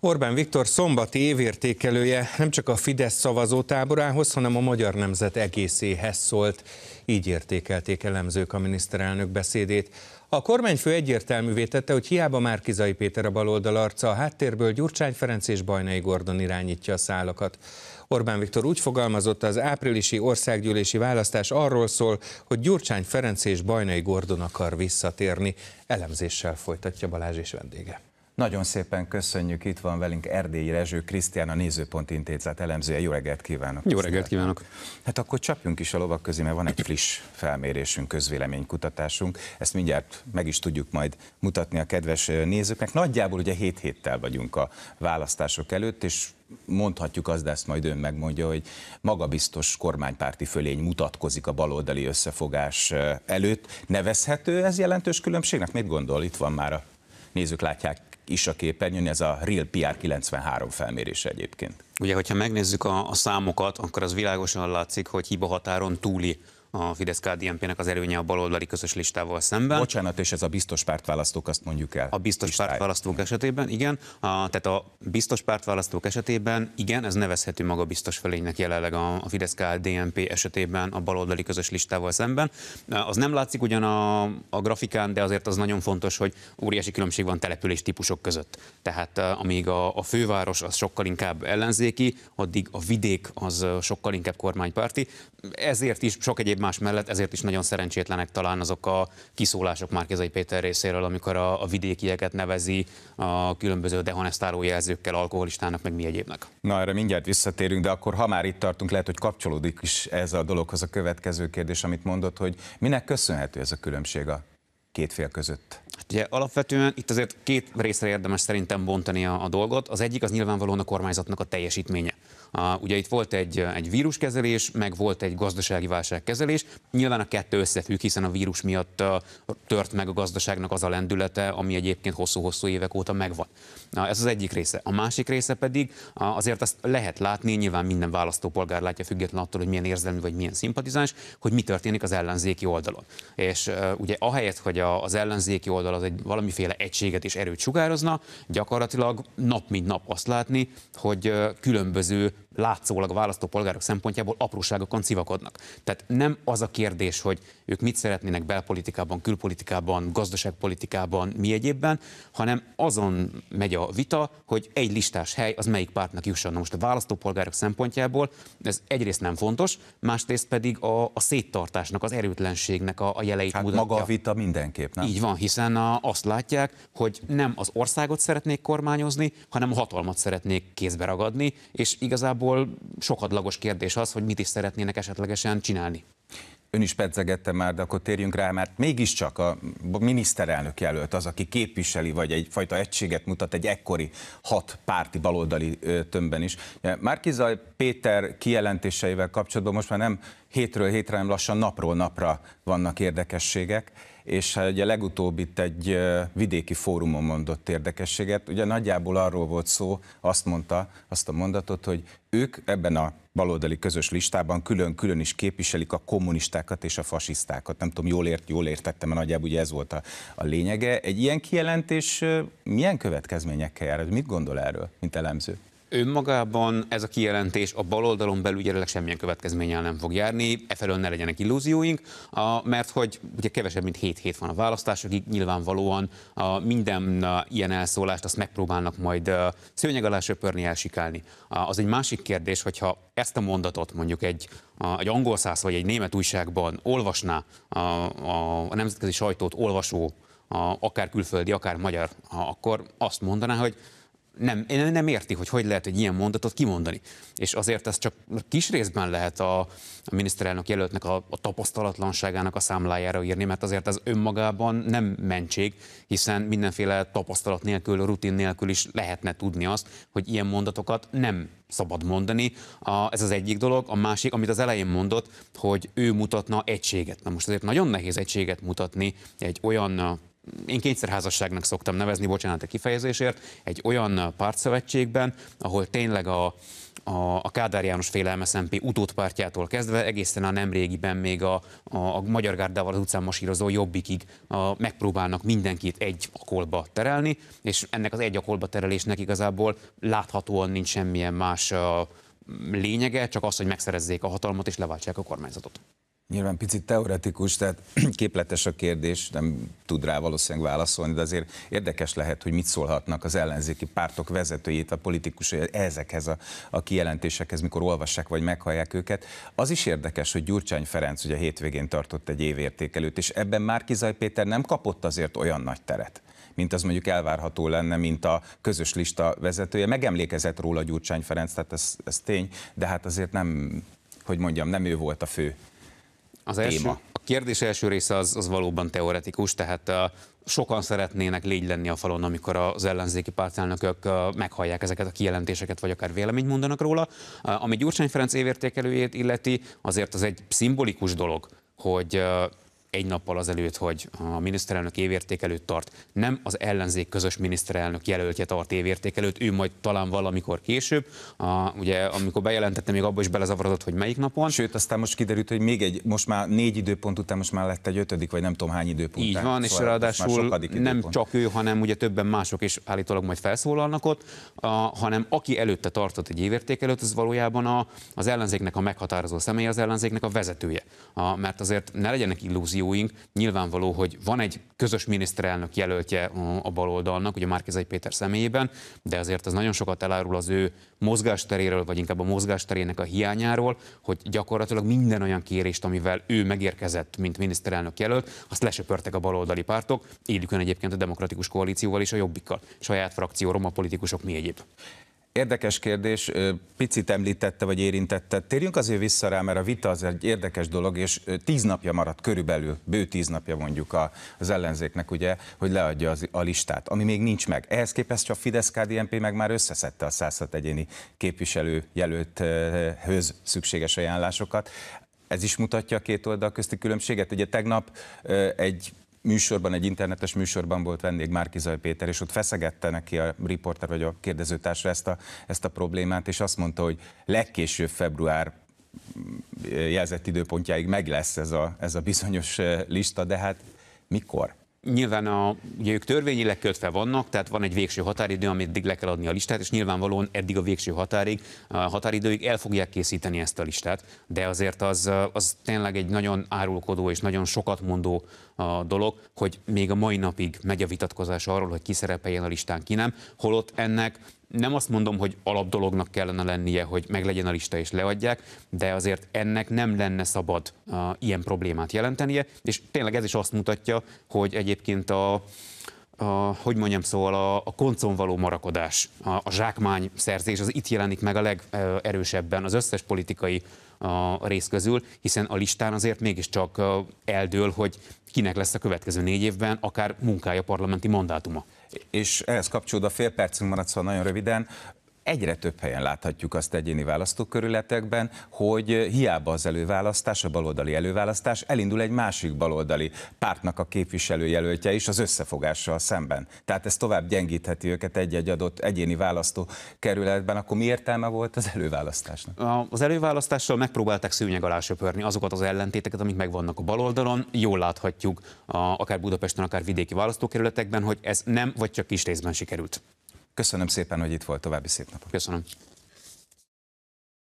Orbán Viktor szombati évértékelője nem csak a Fidesz szavazótáborához, hanem a magyar nemzet egészéhez szólt. Így értékelték elemzők a miniszterelnök beszédét. A kormányfő egyértelművé tette, hogy hiába Márkizai Péter a baloldal arca, a háttérből Gyurcsány Ferenc és Bajnai Gordon irányítja a szálakat. Orbán Viktor úgy fogalmazott, az áprilisi országgyűlési választás arról szól, hogy Gyurcsány Ferenc és Bajnai Gordon akar visszatérni. Elemzéssel folytatja Balázs és vendége. Nagyon szépen köszönjük, itt van velünk Erdélyi Rezső Krisztián, a Nézőpont Intézet elemzője. Jó reggelt kívánok! Jó reggelt kívánok! Hát akkor csapjunk is a lovak közé, mert van egy friss felmérésünk, közvéleménykutatásunk. Ezt mindjárt meg is tudjuk majd mutatni a kedves nézőknek. Nagyjából ugye 7 héttel vagyunk a választások előtt, és mondhatjuk azt, de ezt majd ön megmondja, hogy magabiztos kormánypárti fölény mutatkozik a baloldali összefogás eh, előtt. Nevezhető ez jelentős különbségnek? Mit gondol? Itt van már a nézők látják is a képernyőn, ez a Real PR 93 felmérés egyébként. Ugye, hogyha megnézzük a, a számokat, akkor az világosan látszik, hogy hiba határon túli a fidesz kdnp nek az erőnye a baloldali közös listával szemben. Bocsánat, és ez a biztos pártválasztók, azt mondjuk el. A biztos listáját. pártválasztók esetében, igen. A, tehát a biztos pártválasztók esetében, igen, ez nevezhető maga biztos felénynek jelenleg a, a fidesz KDNP esetében a baloldali közös listával szemben. Az nem látszik ugyan a, a grafikán, de azért az nagyon fontos, hogy óriási különbség van település típusok között. Tehát e, amíg a, a főváros az sokkal inkább ellenzéki, addig a vidék az e, sokkal inkább kormánypárti. Ezért is sok egyéb egymás mellett, ezért is nagyon szerencsétlenek talán azok a kiszólások Márkizai Péter részéről, amikor a, a vidékieket nevezi a különböző dehonestáló jelzőkkel, alkoholistának, meg mi egyébnek. Na erre mindjárt visszatérünk, de akkor ha már itt tartunk, lehet, hogy kapcsolódik is ez a dologhoz a következő kérdés, amit mondott, hogy minek köszönhető ez a különbség a két fél között? Hát ugye alapvetően itt azért két részre érdemes szerintem bontani a, a dolgot. Az egyik az nyilvánvalóan a kormányzatnak a teljesítménye a, ugye itt volt egy, egy víruskezelés, meg volt egy gazdasági válságkezelés. Nyilván a kettő összefügg, hiszen a vírus miatt a, tört meg a gazdaságnak az a lendülete, ami egyébként hosszú-hosszú évek óta megvan. A, ez az egyik része. A másik része pedig a, azért azt lehet látni, nyilván minden választópolgár látja független attól, hogy milyen érzelmű vagy milyen szimpatizáns, hogy mi történik az ellenzéki oldalon. És e, ugye ahelyett, hogy a, az ellenzéki oldal az egy valamiféle egységet és erőt sugározna, gyakorlatilag nap mint nap azt látni, hogy különböző látszólag a választópolgárok szempontjából apróságokon civakodnak. Tehát nem az a kérdés, hogy ők mit szeretnének belpolitikában, külpolitikában, gazdaságpolitikában, mi egyébben, hanem azon megy a vita, hogy egy listás hely az melyik pártnak jusson. Na most a választópolgárok szempontjából ez egyrészt nem fontos, másrészt pedig a, a széttartásnak, az erőtlenségnek a, a jeleit hát mutatja. maga a vita mindenképp, nem? Így van, hiszen a, azt látják, hogy nem az országot szeretnék kormányozni, hanem a hatalmat szeretnék kézbe ragadni, és igazából ahol sokadlagos kérdés az, hogy mit is szeretnének esetlegesen csinálni. Ön is pedzegette már, de akkor térjünk rá, mert mégiscsak a miniszterelnök jelölt az, aki képviseli, vagy egyfajta egységet mutat egy ekkori hat párti baloldali tömbben is. Márkizaj Péter kijelentéseivel kapcsolatban most már nem hétről hétre, hanem lassan napról napra vannak érdekességek és hát ugye legutóbb itt egy vidéki fórumon mondott érdekességet. Ugye nagyjából arról volt szó, azt mondta, azt a mondatot, hogy ők ebben a baloldali közös listában külön-külön is képviselik a kommunistákat és a fasisztákat. Nem tudom, jól, ért, jól értettem, mert nagyjából ugye ez volt a, a lényege. Egy ilyen kijelentés milyen következményekkel jár? Mit gondol erről, mint elemző? önmagában ez a kijelentés a baloldalon belül jelenleg semmilyen következménnyel nem fog járni, efelől ne legyenek illúzióink, a, mert hogy ugye kevesebb, mint 7 hét van a választásokig, nyilvánvalóan a minden a, ilyen elszólást azt megpróbálnak majd a, szőnyeg alá söpörni, elsikálni. A, az egy másik kérdés, hogyha ezt a mondatot mondjuk egy, a, egy angol száz vagy egy német újságban olvasná a, a, a nemzetközi sajtót olvasó, a, akár külföldi, akár magyar, a, akkor azt mondaná, hogy nem, nem érti, hogy hogy lehet egy ilyen mondatot kimondani. És azért ez csak kis részben lehet a, a miniszterelnök jelöltnek a, a tapasztalatlanságának a számlájára írni, mert azért ez önmagában nem mentség, hiszen mindenféle tapasztalat nélkül, rutin nélkül is lehetne tudni azt, hogy ilyen mondatokat nem szabad mondani. A, ez az egyik dolog. A másik, amit az elején mondott, hogy ő mutatna egységet. Na most azért nagyon nehéz egységet mutatni egy olyan én kényszerházasságnak szoktam nevezni, bocsánat a kifejezésért, egy olyan pártszövetségben, ahol tényleg a, a, a Kádár János féle MSZMP utódpártjától kezdve egészen a nemrégiben még a, a, a Magyar Gárdával az utcán masírozó jobbikig a, megpróbálnak mindenkit egy akolba terelni, és ennek az egy akolba terelésnek igazából láthatóan nincs semmilyen más a, lényege, csak az, hogy megszerezzék a hatalmat és leváltsák a kormányzatot. Nyilván picit teoretikus, tehát képletes a kérdés, nem tud rá valószínűleg válaszolni, de azért érdekes lehet, hogy mit szólhatnak az ellenzéki pártok vezetőjét, a politikusai ezekhez a, a kijelentésekhez, mikor olvassák vagy meghallják őket. Az is érdekes, hogy Gyurcsány Ferenc ugye hétvégén tartott egy évértékelőt, és ebben Márkizaj Péter nem kapott azért olyan nagy teret mint az mondjuk elvárható lenne, mint a közös lista vezetője. Megemlékezett róla Gyurcsány Ferenc, tehát ez, ez tény, de hát azért nem, hogy mondjam, nem ő volt a fő az első, A kérdés első része az, az valóban teoretikus, tehát a, sokan szeretnének légy lenni a falon, amikor az ellenzéki pártelnökök meghallják ezeket a kijelentéseket, vagy akár véleményt mondanak róla. Ami Gyurcsány Ferenc évértékelőjét illeti, azért az egy szimbolikus dolog, hogy egy nappal azelőtt, hogy a miniszterelnök évértékelőt tart, nem az ellenzék közös miniszterelnök jelöltje tart évértékelőt, ő majd talán valamikor később, a, ugye amikor bejelentette, még abba is belezavarodott, hogy melyik napon. Sőt, aztán most kiderült, hogy még egy, most már négy időpont után, most már lett egy ötödik, vagy nem tudom hány időpont. Így van, és szóval ráadásul nem csak ő, hanem ugye többen mások is állítólag majd felszólalnak ott, a, hanem aki előtte tartott egy évértékelőt, az valójában a, az ellenzéknek a meghatározó személy, az ellenzéknek a vezetője. A, mert azért ne legyenek illúziók, illúzióink. Nyilvánvaló, hogy van egy közös miniszterelnök jelöltje a baloldalnak, ugye Márkizai Péter személyében, de azért az nagyon sokat elárul az ő mozgásteréről, vagy inkább a mozgásterének a hiányáról, hogy gyakorlatilag minden olyan kérést, amivel ő megérkezett, mint miniszterelnök jelölt, azt lesöpörtek a baloldali pártok, élükön egyébként a demokratikus koalícióval és a jobbikkal. Saját frakció, roma politikusok, mi egyéb. Érdekes kérdés, picit említette vagy érintette. Térjünk azért vissza rá, mert a vita az egy érdekes dolog, és tíz napja maradt körülbelül, bő tíz napja mondjuk az ellenzéknek, ugye, hogy leadja az, a listát, ami még nincs meg. Ehhez képest a fidesz KDMP meg már összeszedte a 106 egyéni képviselő jelölthöz szükséges ajánlásokat. Ez is mutatja a két oldal közti különbséget. Ugye tegnap egy műsorban, egy internetes műsorban volt vendég Zaj Péter, és ott feszegette neki a riporter vagy a kérdezőtársra ezt a, ezt a problémát, és azt mondta, hogy legkésőbb február mm, jelzett időpontjáig meg lesz ez a, ez a bizonyos eh, lista, de hát mikor? Nyilván a, ugye ők törvényileg kötve vannak, tehát van egy végső határidő, amit eddig le kell adni a listát, és nyilvánvalóan eddig a végső határig, a határidőig el fogják készíteni ezt a listát, de azért az, az tényleg egy nagyon árulkodó és nagyon sokat mondó a dolog, hogy még a mai napig megy a vitatkozás arról, hogy ki szerepeljen a listán, ki nem, holott ennek nem azt mondom, hogy alapdolognak kellene lennie, hogy meglegyen a lista és leadják, de azért ennek nem lenne szabad uh, ilyen problémát jelentenie, és tényleg ez is azt mutatja, hogy egyébként a, a, hogy mondjam, szóval a, a koncon való marakodás, a, a zsákmány szerzés, az itt jelenik meg a legerősebben az összes politikai a rész közül, hiszen a listán azért mégiscsak eldől, hogy kinek lesz a következő négy évben akár munkája parlamenti mandátuma. És ehhez kapcsolódva a fél percünk maradt, szóval nagyon röviden egyre több helyen láthatjuk azt egyéni választókörületekben, hogy hiába az előválasztás, a baloldali előválasztás, elindul egy másik baloldali pártnak a képviselőjelöltje is az összefogással szemben. Tehát ez tovább gyengítheti őket egy-egy adott egyéni választókerületben, akkor mi értelme volt az előválasztásnak? Az előválasztással megpróbálták szűnyeg alá söpörni azokat az ellentéteket, amik megvannak a baloldalon. Jól láthatjuk akár Budapesten, akár vidéki választókerületekben, hogy ez nem vagy csak kis részben sikerült. Köszönöm szépen, hogy itt volt, további szép napot. Köszönöm.